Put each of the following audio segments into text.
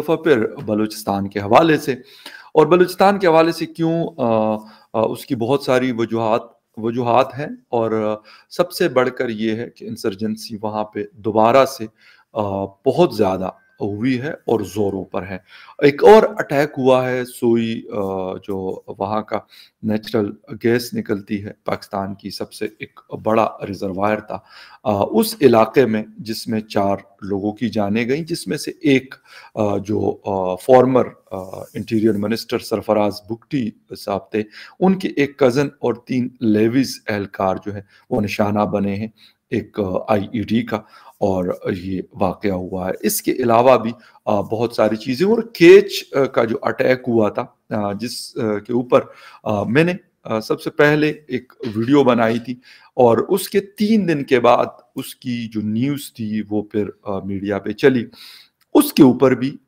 दफ़ा फिर बलूचिस्तान के हवाले से और बलूचिस्तान के हवाले से क्यों उसकी बहुत सारी वजूहत वजूहत हैं और सबसे बढ़कर ये है कि इंसर्जेंसी वहाँ पे दोबारा से बहुत ज़्यादा हुई है और जोरों पर है एक और अटैक हुआ है सोई जो वहाँ का नेचुरल गैस निकलती है पाकिस्तान की सबसे एक बड़ा रिजर्वायर था उस इलाके में जिसमें चार लोगों की जाने गई जिसमें से एक जो former interior minister Sarfaraz Bugti साहब थे उनके एक कज़न और तीन लेविज एहलकार जो है वो निशाना बने हैं एक आई e का और ये वाक़ हुआ है इसके अलावा भी बहुत सारी चीज़ें और केच का जो अटैक हुआ था जिस के ऊपर मैंने सबसे पहले एक वीडियो बनाई थी और उसके तीन दिन के बाद उसकी जो न्यूज़ थी वो फिर मीडिया पे चली उसके ऊपर भी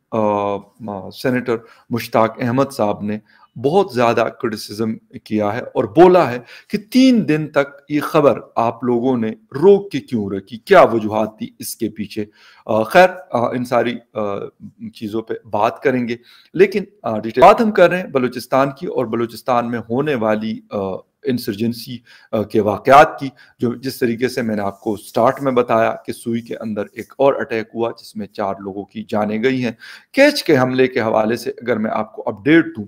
सेनेटर मुश्ताक अहमद साहब ने बहुत ज़्यादा क्रिटिसिज्म किया है और बोला है कि तीन दिन तक ये खबर आप लोगों ने रोक के क्यों रखी क्या वजूहत थी इसके पीछे खैर इन सारी चीज़ों पे बात करेंगे लेकिन डिटेल बात हम कर रहे हैं बलूचिस्तान की और बलूचिस्तान में होने वाली आ, इंसर्जेंसी के वाकयात की जो जिस तरीके से मैंने आपको स्टार्ट में बताया कि सुई के अंदर एक और अटैक हुआ जिसमें चार लोगों की जाने गई हैं कैच के हमले के हवाले से अगर मैं आपको अपडेट दूँ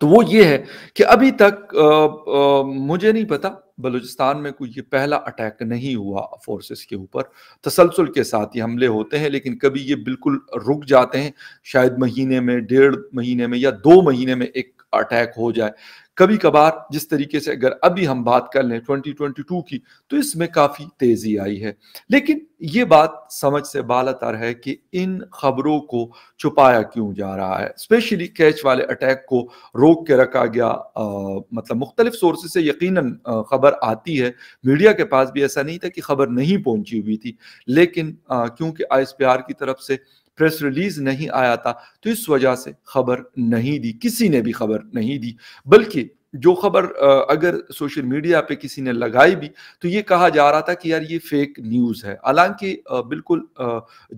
तो वो ये है कि अभी तक आ, आ, मुझे नहीं पता बलूचिस्तान में कोई ये पहला अटैक नहीं हुआ फोर्सेस के ऊपर तसलसल के साथ ये हमले होते हैं लेकिन कभी ये बिल्कुल रुक जाते हैं शायद महीने में डेढ़ महीने में या दो महीने में एक अटैक हो जाए कभी कभार जिस तरीके से अगर अभी हम बात कर लें 2022 की तो इसमें काफ़ी तेज़ी आई है लेकिन ये बात समझ से बालतर है कि इन खबरों को छुपाया क्यों जा रहा है स्पेशली कैच वाले अटैक को रोक के रखा गया आ, मतलब मुख्तलिफ सोर्स से यकीनन खबर आती है मीडिया के पास भी ऐसा नहीं था कि खबर नहीं पहुंची हुई थी लेकिन क्योंकि आई की तरफ से प्रेस रिलीज नहीं आया था तो इस वजह से खबर नहीं दी किसी ने भी खबर नहीं दी बल्कि जो खबर अगर सोशल मीडिया पे किसी ने लगाई भी तो ये कहा जा रहा था कि यार ये फेक न्यूज़ है हालांकि बिल्कुल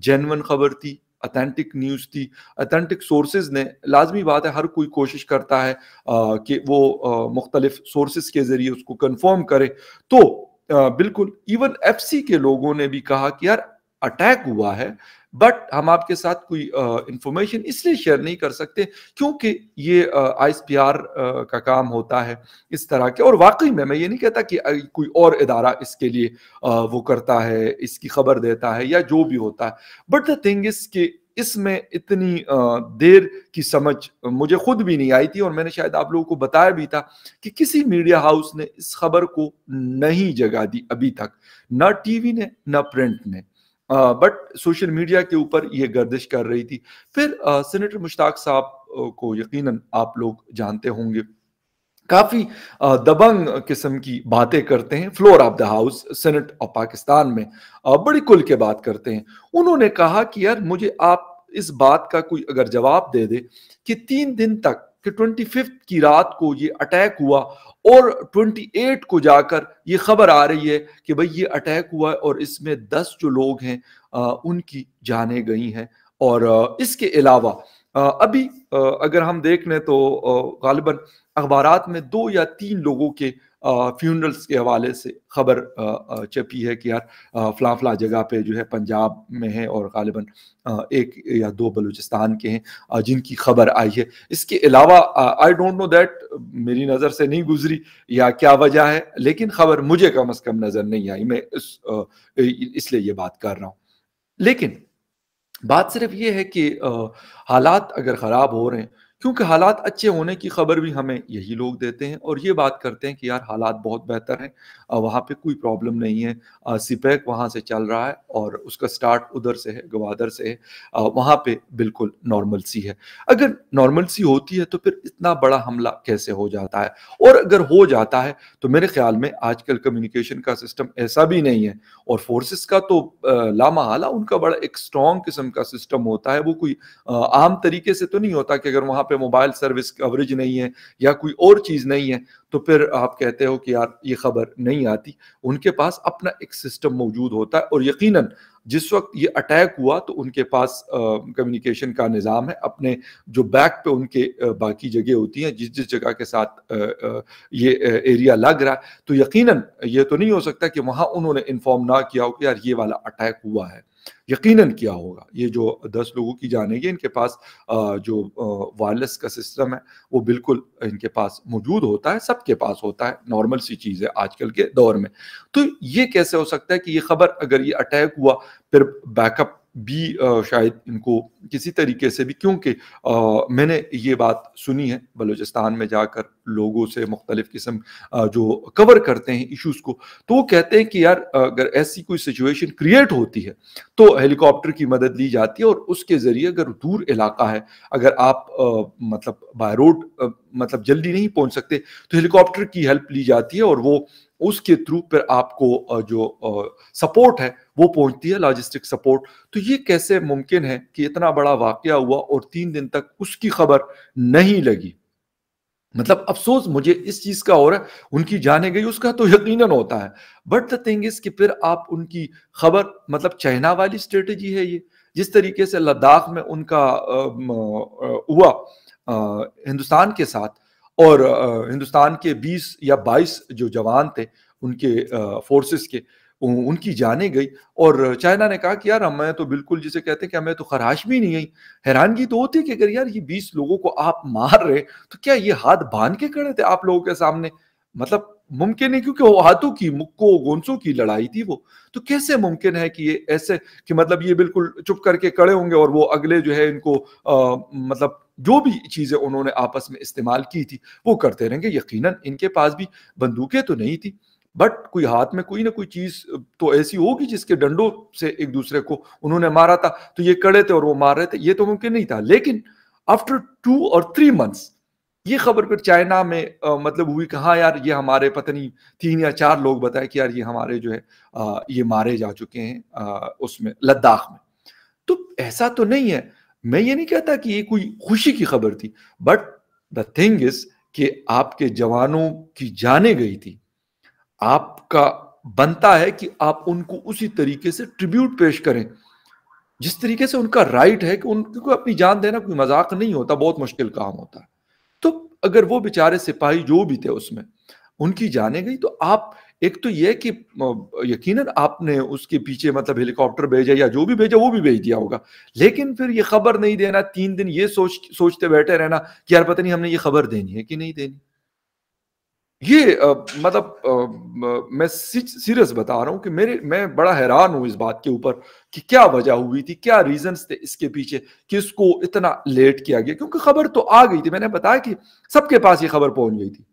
जेनवन खबर थी अथेंटिक न्यूज़ थी अथेंटिक सोर्सेज ने लाजमी बात है हर कोई कोशिश करता है कि वो मुख्तलिफ सोर्सेज के ज़रिए उसको कन्फर्म करे तो बिल्कुल इवन एफ के लोगों ने भी कहा कि यार अटैक हुआ है बट हम आपके साथ कोई इंफॉर्मेशन इसलिए शेयर नहीं कर सकते क्योंकि ये आर का काम होता है इस तरह के और वाकई में मैं ये नहीं कहता कि कोई और इदारा इसके लिए वो करता है इसकी खबर देता है या जो भी होता है बट द थिंग इज कि इसमें इतनी देर की समझ मुझे खुद भी नहीं आई थी और मैंने शायद आप लोगों को बताया भी था कि किसी मीडिया हाउस ने इस खबर को नहीं जगा दी अभी तक ना टीवी ने ना प्रिंट ने बट सोशल मीडिया के ऊपर ये गर्दिश कर रही थी फिर सेनेटर मुश्ताक साहब को यकीनन आप लोग जानते होंगे काफ़ी दबंग किस्म की बातें करते हैं floor of the house Senate of Pakistan में बड़ी कुल के बात करते हैं उन्होंने कहा कि यार मुझे आप इस बात का कोई अगर जवाब दे दे कि तीन दिन तक कि फिफ्थ की रात को ये अटैक हुआ और 28 को जाकर ये खबर आ रही है कि भाई ये अटैक हुआ है और इसमें 10 जो लोग हैं उनकी जाने गई हैं और इसके अलावा अभी अगर हम देख लें तो गालिबा अखबार में दो या तीन लोगों के फ्यूनरल्स के हवाले से खबर छपी है कि यार फला फला जगह पे जो है पंजाब में है और गालिबा एक या दो बलूचिस्तान के हैं जिनकी खबर आई है इसके अलावा आई डोंट नो दैट मेरी नज़र से नहीं गुजरी या क्या वजह है लेकिन खबर मुझे कम अज़ कम नज़र नहीं आई मैं इसलिए ये बात कर रहा हूँ लेकिन बात सिर्फ ये है कि हालात अगर ख़राब हो रहे हैं क्योंकि हालात अच्छे होने की खबर भी हमें यही लोग देते हैं और ये बात करते हैं कि यार हालात बहुत बेहतर हैं वहाँ पे कोई प्रॉब्लम नहीं है सिपैक वहाँ से चल रहा है और उसका स्टार्ट उधर से है गवादर से है वहाँ पे बिल्कुल नॉर्मल सी है अगर नॉर्मल सी होती है तो फिर इतना बड़ा हमला कैसे हो जाता है और अगर हो जाता है तो मेरे ख्याल में आजकल कम्युनिकेशन का सिस्टम ऐसा भी नहीं है और फोर्सेस का तो लामाहाला उनका बड़ा एक स्ट्रॉन्ग किस्म का सिस्टम होता है वो कोई आम तरीके से तो नहीं होता कि अगर वहाँ पे मोबाइल सर्विस कवरेज नहीं है या कोई और चीज़ नहीं है तो फिर आप कहते हो कि यार ये खबर नहीं आती उनके पास अपना एक सिस्टम मौजूद होता है और यकीनन जिस वक्त ये अटैक हुआ तो उनके पास कम्युनिकेशन का निज़ाम है अपने जो बैक पे उनके आ, बाकी जगह होती हैं जिस जिस जगह के साथ आ, आ, ये एरिया लग रहा है तो यकीनन ये तो नहीं हो सकता कि वहाँ उन्होंने इन्फॉर्म ना किया हो कि यार ये वाला अटैक हुआ है यकीनन किया होगा ये जो दस लोगों की जान है इनके पास जो वायरलेस का सिस्टम है वो बिल्कुल इनके पास मौजूद होता है सबके पास होता है नॉर्मल सी चीज़ है आजकल के दौर में तो ये कैसे हो सकता है कि ये खबर अगर ये अटैक हुआ फिर बैकअप भी शायद इनको किसी तरीके से भी क्योंकि मैंने ये बात सुनी है बलूचिस्तान में जाकर लोगों से मुख्तलिफ किस्म जो कवर करते हैं इश्यूज़ को तो वो कहते हैं कि यार अगर ऐसी कोई सिचुएशन क्रिएट होती है तो हेलीकॉप्टर की मदद ली जाती है और उसके ज़रिए अगर दूर इलाका है अगर आप मतलब बाय रोड मतलब जल्दी नहीं पहुंच सकते तो हेलीकॉप्टर की हेल्प ली जाती है और वो उसके थ्रू पर आपको जो सपोर्ट है वो पहुंचती है लॉजिस्टिक सपोर्ट तो ये कैसे मुमकिन है कि इतना बड़ा वाक्य हुआ और तीन दिन तक उसकी खबर नहीं लगी मतलब अफसोस मुझे इस चीज का हो रहा है उनकी जाने गई उसका तो यकीनन होता है बट द थिंग इज कि फिर आप उनकी खबर मतलब चाइना वाली स्ट्रेटजी है ये जिस तरीके से लद्दाख में उनका हुआ हिंदुस्तान के साथ और हिंदुस्तान के 20 या 22 जो जवान थे उनके फोर्सेस के उनकी जाने गई और चाइना ने कहा कि यार हमें तो बिल्कुल जिसे कहते हैं कि हमें तो खराश भी नहीं आई हैरानगी तो होती है कि अगर यार ये बीस लोगों को आप मार रहे तो क्या ये हाथ बांध के खड़े थे आप लोगों के सामने मतलब मुमकिन है क्योंकि हाथों की मुक्को गोंसों की लड़ाई थी वो तो कैसे मुमकिन है कि ये ऐसे कि मतलब ये बिल्कुल चुप करके खड़े होंगे और वो अगले जो है इनको आ, मतलब जो भी चीजें उन्होंने आपस में इस्तेमाल की थी वो करते रहेंगे यकीनन इनके पास भी बंदूकें तो नहीं थी बट कोई हाथ में कोई ना कोई चीज तो ऐसी होगी जिसके डंडों से एक दूसरे को उन्होंने मारा था तो ये कड़े थे और वो मार रहे थे ये तो मुमकिन नहीं था लेकिन आफ्टर टू और थ्री मंथ्स ये खबर फिर चाइना में आ, मतलब हुई कहा यार ये हमारे पता नहीं तीन या चार लोग बताए कि यार ये हमारे जो है आ, ये मारे जा चुके हैं उसमें लद्दाख में तो ऐसा तो नहीं है मैं ये नहीं कहता कि ये कोई खुशी की खबर थी बट द थिंग इज कि आपके जवानों की जाने गई थी आपका बनता है कि आप उनको उसी तरीके से ट्रिब्यूट पेश करें जिस तरीके से उनका राइट है कि उनको अपनी जान देना कोई मजाक नहीं होता बहुत मुश्किल काम होता है अगर वो बेचारे सिपाही जो भी थे उसमें उनकी जाने गई तो आप एक तो यह कि यकीनन आपने उसके पीछे मतलब हेलीकॉप्टर भेजा या जो भी भेजा वो भी भेज दिया होगा लेकिन फिर ये खबर नहीं देना तीन दिन ये सोच सोचते बैठे रहना कि यार पता नहीं हमने ये खबर देनी है कि नहीं देनी ये आ, मतलब आ, मैं सीरियस बता रहा हूं कि मेरे मैं बड़ा हैरान हूं इस बात के ऊपर कि क्या वजह हुई थी क्या रीजंस थे इसके पीछे कि इसको इतना लेट किया गया क्योंकि खबर तो आ गई थी मैंने बताया कि सबके पास ये खबर पहुंच गई थी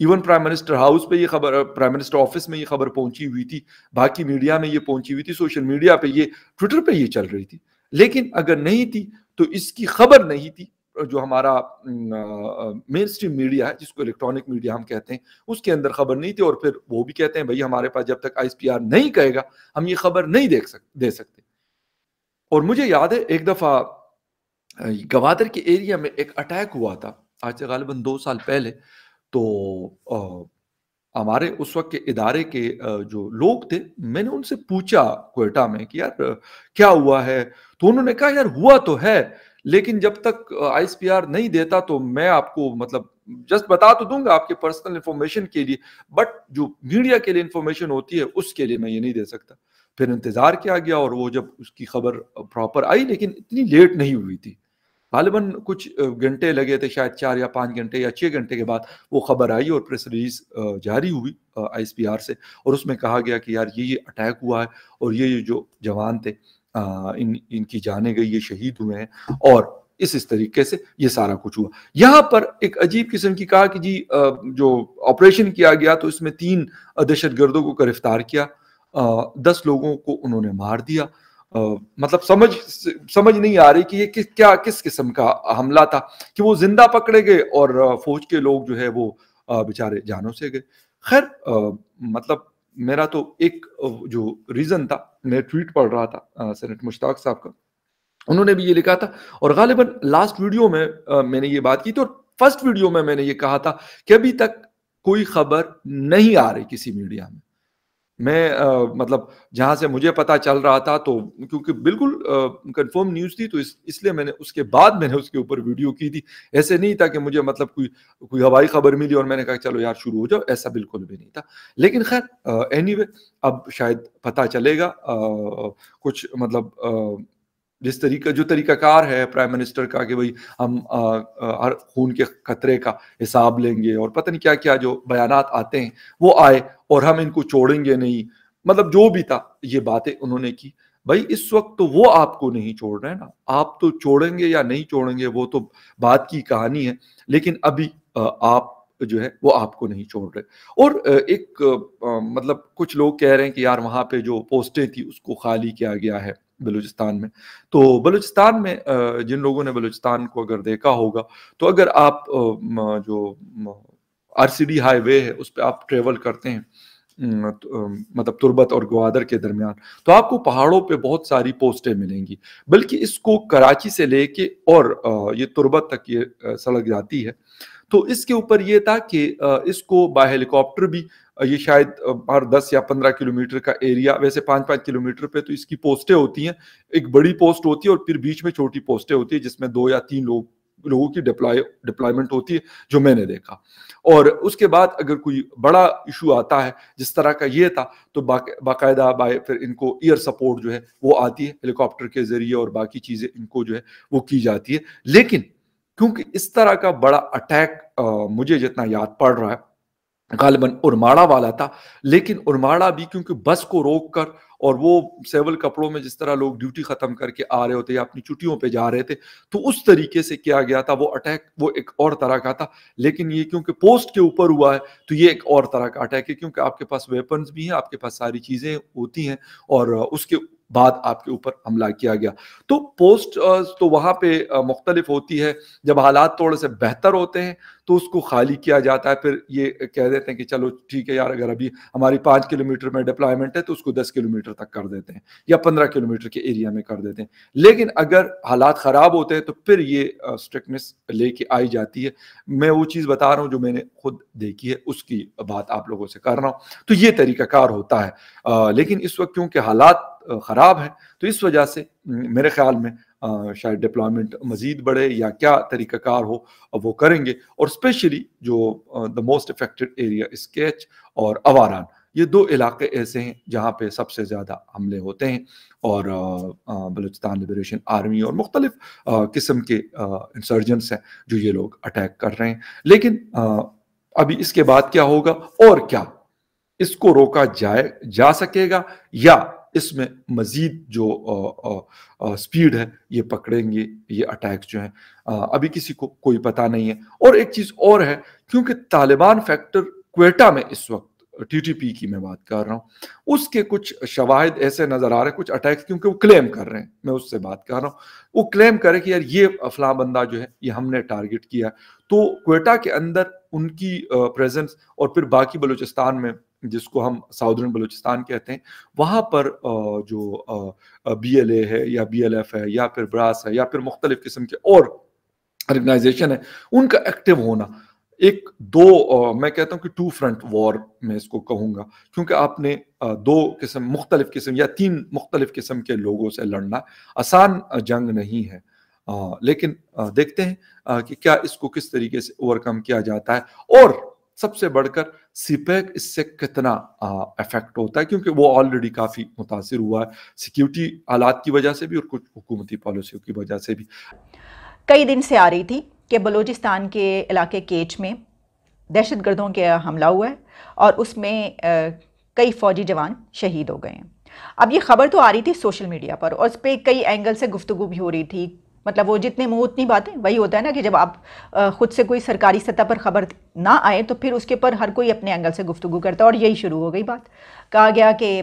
इवन प्राइम मिनिस्टर हाउस पे ये खबर प्राइम मिनिस्टर ऑफिस में ये खबर पहुंची हुई थी बाकी मीडिया में ये पहुंची हुई थी सोशल मीडिया पे ये ट्विटर पे ये चल रही थी लेकिन अगर नहीं थी तो इसकी खबर नहीं थी जो हमारा मेन स्ट्रीम मीडिया है जिसको इलेक्ट्रॉनिक मीडिया हम कहते हैं उसके अंदर खबर नहीं थी और फिर वो भी कहते हैं भाई हमारे पास जब तक आई नहीं कहेगा हम ये खबर नहीं देख सक दे सकते और मुझे याद है एक दफ़ा गवादर के एरिया में एक अटैक हुआ था आज से गालिबा दो साल पहले तो हमारे उस वक्त के इदारे के जो लोग थे मैंने उनसे पूछा कोयटा में कि यार क्या हुआ है तो उन्होंने कहा यार हुआ तो है लेकिन जब तक आईएसपीआर नहीं देता तो मैं आपको मतलब जस्ट बता तो दूंगा आपके पर्सनल इन्फॉर्मेशन के लिए बट जो मीडिया के लिए इन्फॉर्मेशन होती है उसके लिए मैं ये नहीं दे सकता फिर इंतजार किया गया और वो जब उसकी खबर प्रॉपर आई लेकिन इतनी लेट नहीं हुई थी गालिबन कुछ घंटे लगे थे शायद चार या पाँच घंटे या छः घंटे के बाद वो खबर आई और प्रेस रिलीज जारी हुई आईएसपीआर से और उसमें कहा गया कि यार ये ये अटैक हुआ है और ये ये जो जवान थे इन इनकी जाने गई ये शहीद हुए हैं और इस इस तरीके से ये सारा कुछ हुआ यहाँ पर एक अजीब किस्म की कहा कि जी जो ऑपरेशन किया गया तो इसमें तीन दहशत गर्दों को गिरफ्तार किया दस लोगों को उन्होंने मार दिया मतलब समझ समझ नहीं आ रही कि ये किस क्या किस किस्म का हमला था कि वो जिंदा पकड़े गए और फौज के लोग जो है वो बेचारे जानों से गए खैर मतलब मेरा तो एक जो रीजन था मैं ट्वीट पढ़ रहा था सेनेट मुश्ताक साहब का उन्होंने भी ये लिखा था और गालिबन लास्ट वीडियो में आ, मैंने ये बात की थी और फर्स्ट वीडियो में मैंने ये कहा था कि अभी तक कोई खबर नहीं आ रही किसी मीडिया में मैं आ, मतलब जहाँ से मुझे पता चल रहा था तो क्योंकि बिल्कुल कंफर्म न्यूज़ थी तो इस, इसलिए मैंने उसके बाद मैंने उसके ऊपर वीडियो की थी ऐसे नहीं था कि मुझे मतलब कोई कोई हवाई खबर मिली और मैंने कहा चलो यार शुरू हो जाओ ऐसा बिल्कुल भी नहीं था लेकिन खैर एनी anyway, अब शायद पता चलेगा आ, कुछ मतलब आ, जिस तरीका जो तरीकाकार है प्राइम मिनिस्टर का कि भाई हम हर खून के खतरे का हिसाब लेंगे और पता नहीं क्या क्या जो बयान आते हैं वो आए और हम इनको छोड़ेंगे नहीं मतलब जो भी था ये बातें उन्होंने की भाई इस वक्त तो वो आपको नहीं छोड़ रहे हैं ना आप तो छोड़ेंगे या नहीं छोड़ेंगे वो तो बात की कहानी है लेकिन अभी आप जो है वो आपको नहीं छोड़ रहे और एक मतलब कुछ लोग कह रहे हैं कि यार वहां पे जो पोस्टें थी उसको खाली किया गया है बलूचिस्तान में तो बलूचिस्तान में जिन लोगों ने बलूचिस्तान को अगर देखा होगा तो अगर आप जो आरसीडी हाईवे है उस पर आप ट्रेवल करते हैं तो, मतलब तुरबत और ग्वादर के दरमियान तो आपको पहाड़ों पे बहुत सारी पोस्टें मिलेंगी बल्कि इसको कराची से लेके और ये तुरबत तक ये सड़क जाती है तो इसके ऊपर ये था कि इसको बाय हेलीकॉप्टर भी ये शायद हर 10 या 15 किलोमीटर का एरिया वैसे पाँच पाँच किलोमीटर पे तो इसकी पोस्टें होती हैं एक बड़ी पोस्ट होती है और फिर बीच में छोटी पोस्टें होती है जिसमें दो या तीन लोग लोगों की डिप्लॉय डिप्लॉयमेंट होती है जो मैंने देखा और उसके बाद अगर कोई बड़ा इशू आता है जिस तरह का ये था तो बाकायदा बाय फिर इनको ईयर सपोर्ट जो है वो आती है हेलीकॉप्टर के जरिए और बाकी चीज़ें इनको जो है वो की जाती है लेकिन क्योंकि इस तरह का बड़ा अटैक मुझे जितना याद पड़ रहा है गालिबन उर्माड़ा वाला था लेकिन उर्माड़ा भी क्योंकि बस को रोक कर और वो सेवल कपड़ों में जिस तरह लोग ड्यूटी ख़त्म करके आ रहे होते या अपनी छुट्टियों पे जा रहे थे तो उस तरीके से किया गया था वो अटैक वो एक और तरह का था लेकिन ये क्योंकि पोस्ट के ऊपर हुआ है तो ये एक और तरह का अटैक है क्योंकि आपके पास वेपन्स भी हैं आपके पास सारी चीज़ें होती हैं और उसके बाद आपके ऊपर हमला किया गया तो पोस्ट तो वहां पे मुख्तलिफ होती है जब हालात थोड़े से बेहतर होते हैं तो उसको खाली किया जाता है फिर ये कह देते हैं कि चलो ठीक है यार अगर अभी हमारी पाँच किलोमीटर में डिप्लॉयमेंट है तो उसको दस किलोमीटर तक कर देते हैं या पंद्रह किलोमीटर के एरिया में कर देते हैं लेकिन अगर हालात ख़राब होते हैं तो फिर ये स्ट्रिक्टनेस लेके आई जाती है मैं वो चीज़ बता रहा हूँ जो मैंने खुद देखी है उसकी बात आप लोगों से कर रहा हूँ तो ये तरीकाकार होता है आ, लेकिन इस वक्त क्योंकि हालात ख़राब है तो इस वजह से मेरे ख्याल में शायद डिप्लॉयमेंट मज़ीद बढ़े या क्या तरीक़ाकार हो वो करेंगे और स्पेशली जो द मोस्ट अफेक्टेड एरिया स्केच और अवारान ये दो इलाके ऐसे हैं जहाँ पे सबसे ज़्यादा हमले होते हैं और बलूचिस्तान लिबरेशन आर्मी और मुख्तलिफ किस्म के इंसर्जेंट्स हैं जो ये लोग अटैक कर रहे हैं लेकिन आ, अभी इसके बाद क्या होगा और क्या इसको रोका जाए जा सकेगा या इसमें मजीद जो आ, आ, आ, स्पीड है ये पकड़ेंगे ये अटैक जो है अभी किसी को कोई पता नहीं है और एक चीज़ और है क्योंकि तालिबान फैक्टर क्वेटा में इस वक्त टीटीपी की मैं बात कर रहा हूँ उसके कुछ शवाहद ऐसे नज़र आ रहे हैं कुछ अटैक्स क्योंकि वो क्लेम कर रहे हैं मैं उससे बात कर रहा हूँ वो क्लेम करे कि यार ये फला बंदा जो है ये हमने टारगेट किया तो क्वेटा के अंदर उनकी प्रेजेंस और फिर बाकी बलूचिस्तान में जिसको हम साउदर्न बलूचिस्तान कहते हैं वहाँ पर जो बी एल ए है या बी एल एफ है या फिर ब्रास है या फिर मुख्तलिफ किस्म के और ऑर्गेनाइजेशन है उनका एक्टिव होना एक दो मैं कहता हूँ कि टू फ्रंट वॉर मैं इसको कहूँगा क्योंकि आपने दो किस्म मुख्तलिफ किस्म या तीन मुख्तलिफ किस्म के लोगों से लड़ना आसान जंग नहीं है आ, लेकिन आ, देखते हैं आ, कि क्या इसको किस तरीके से ओवरकम किया जाता है और सबसे बढ़कर सीपैक e इससे कितना इफेक्ट होता है क्योंकि वो ऑलरेडी काफ़ी मुतासर हुआ है सिक्योरिटी हालात की वजह से भी और कुछ हुकूमती पॉलिसियों की वजह से भी कई दिन से आ रही थी कि बलूचिस्तान के इलाके केच में दहशत गर्दों के हमला हुआ है और उसमें कई फ़ौजी जवान शहीद हो गए हैं अब ये खबर तो आ रही थी सोशल मीडिया पर और उस पर कई एंगल से गुफ्तु भी हो रही थी मतलब वो जितने मुंह उतनी बातें वही होता है ना कि जब आप खुद से कोई सरकारी सतह पर खबर ना आए तो फिर उसके ऊपर हर कोई अपने एंगल से गुफ्तु करता और यही शुरू हो गई बात कहा गया कि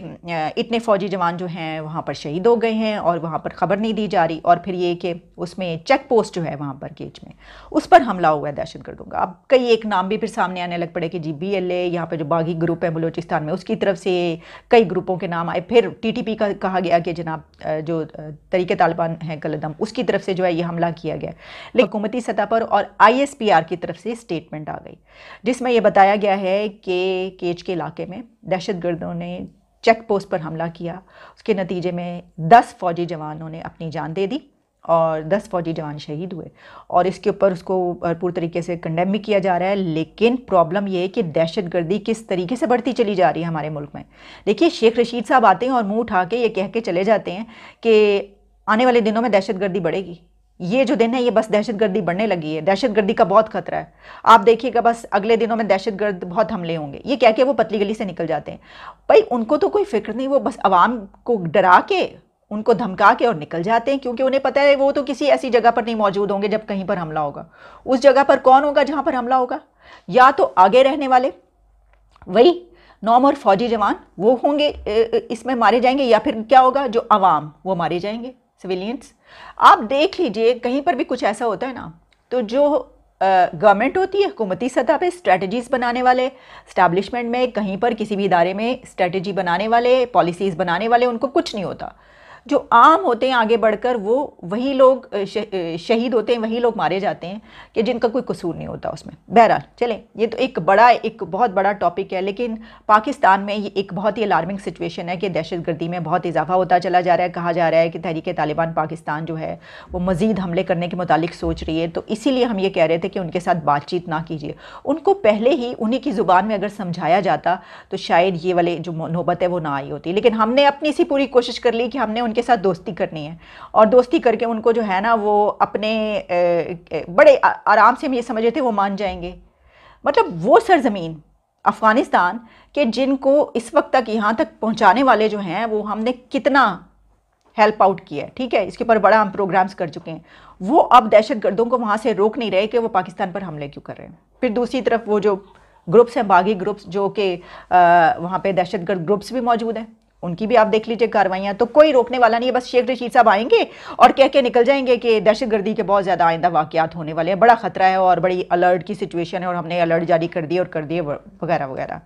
इतने फ़ौजी जवान जो हैं वहाँ पर शहीद हो गए हैं और वहाँ पर ख़बर नहीं दी जा रही और फिर ये कि उसमें चेक पोस्ट जो है वहाँ पर केज में उस पर हमला हुआ है दहशत गर्दों का अब कई एक नाम भी फिर सामने आने लग पड़े कि जी बी एल ए यहाँ पर जो बागी ग्रुप है बलोचिस्तान में उसकी तरफ से कई ग्रुपों के नाम आए फिर टी टी पी का कहा गया कि जनाब जो तरीके तालिबान हैं कलदम उसकी तरफ से जो है ये हमला किया गया लेकिन हुकूमती सतह पर और आई एस पी आर की तरफ से स्टेटमेंट आ गई जिसमें यह बताया गया है कि केच के इलाके में दहशत गर्दों ने चेक पोस्ट पर हमला किया उसके नतीजे में दस फौजी जवानों ने अपनी जान दे दी और दस फौजी जवान शहीद हुए और इसके ऊपर उसको भरपूर तरीके से कंडेम भी किया जा रहा है लेकिन प्रॉब्लम यह है कि दहशत गर्दी किस तरीके से बढ़ती चली जा रही है हमारे मुल्क में देखिए शेख रशीद साहब आते हैं और मुंह उठा के ये कह के चले जाते हैं कि आने वाले दिनों में दहशत गर्दी बढ़ेगी ये जो दिन है ये बस दहशतगर्दी बढ़ने लगी है दहशतगर्दी का बहुत खतरा है आप देखिएगा बस अगले दिनों में दहशतगर्द बहुत हमले होंगे ये क्या क्या वो पतली गली से निकल जाते हैं भाई उनको तो कोई फिक्र नहीं वो बस आवाम को डरा के उनको धमका के और निकल जाते हैं क्योंकि उन्हें पता है वो तो किसी ऐसी जगह पर नहीं मौजूद होंगे जब कहीं पर हमला होगा उस जगह पर कौन होगा जहाँ पर हमला होगा या तो आगे रहने वाले वही नॉम और फौजी जवान वो होंगे इसमें मारे जाएंगे या फिर क्या होगा जो आवाम वो मारे जाएंगे सिविलियंस आप देख लीजिए कहीं पर भी कुछ ऐसा होता है ना तो जो गवर्नमेंट होती है हुकूमती सतह पे स्ट्रेटजीज़ बनाने वाले स्टैब्लिशमेंट में कहीं पर किसी भी इदारे में स्ट्रेटजी बनाने वाले पॉलिसीज़ बनाने वाले उनको कुछ नहीं होता जो आम होते हैं आगे बढ़कर वो वही लोग शहीद होते हैं वही लोग मारे जाते हैं कि जिनका कोई कसूर नहीं होता उसमें बहरहाल चलें ये तो एक बड़ा एक बहुत बड़ा टॉपिक है लेकिन पाकिस्तान में ये एक बहुत ही अलार्मिंग सिचुएशन है कि दहशतगर्दी में बहुत इजाफा होता चला जा रहा है कहा जा रहा है कि तहरीक तालिबान पाकिस्तान जो है वो मज़ीद हमले करने के मुतालिक सोच रही है तो इसीलिए हम ये कह रहे थे कि उनके साथ बातचीत ना कीजिए उनको पहले ही उन्हीं की ज़ुबान में अगर समझाया जाता तो शायद ये वाले जो नौबत है वो ना आई होती लेकिन हमने अपनी सी पूरी कोशिश कर ली कि हमने उनके साथ दोस्ती करनी है और दोस्ती करके उनको जो है ना वो अपने बड़े आराम से हम ये समझ रहे थे वो मान जाएंगे मतलब वो सरजमीन अफ़गानिस्तान के जिनको इस वक्त तक यहाँ तक पहुँचाने वाले जो हैं वो हमने कितना हेल्प आउट किया है ठीक है इसके ऊपर बड़ा हम प्रोग्राम्स कर चुके हैं वो अब दहशत गर्दों को वहाँ से रोक नहीं रहे कि वो पाकिस्तान पर हमले क्यों कर रहे हैं फिर दूसरी तरफ वो जो ग्रुप्स हैं बागी ग्रुप्स जो कि वहाँ पे दहशतगर्द ग्रुप्स भी मौजूद हैं उनकी भी आप देख लीजिए कार्रवाइयाँ तो कोई रोकने वाला नहीं है बस शेख रशीद साहब आएंगे और कह के निकल जाएंगे कि दहशतगर्दी के बहुत ज़्यादा आइंदा वाक़ात होने वाले हैं बड़ा ख़तरा है और बड़ी अलर्ट की सिचुएशन है और हमने अलर्ट जारी कर दिए और कर दिए वगैरह वगैरह